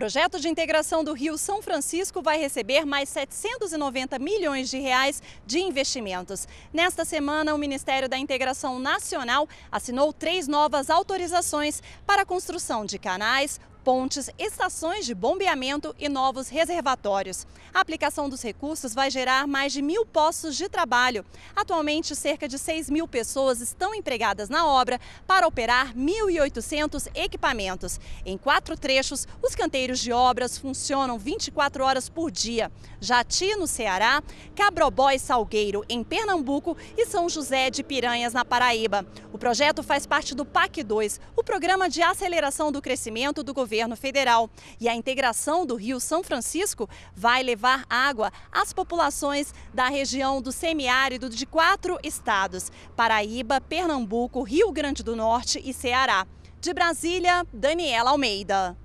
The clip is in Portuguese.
projeto de integração do Rio São Francisco vai receber mais 790 milhões de reais de investimentos. Nesta semana, o Ministério da Integração Nacional assinou três novas autorizações para a construção de canais, pontes, estações de bombeamento e novos reservatórios. A aplicação dos recursos vai gerar mais de mil postos de trabalho. Atualmente, cerca de 6 mil pessoas estão empregadas na obra para operar 1.800 equipamentos. Em quatro trechos, os canteiros de obras funcionam 24 horas por dia. Jati, no Ceará, Cabrobó e Salgueiro, em Pernambuco e São José de Piranhas, na Paraíba. O projeto faz parte do PAC 2, o Programa de Aceleração do Crescimento do Governo governo federal. E a integração do Rio São Francisco vai levar água às populações da região do semiárido de quatro estados: Paraíba, Pernambuco, Rio Grande do Norte e Ceará. De Brasília, Daniela Almeida.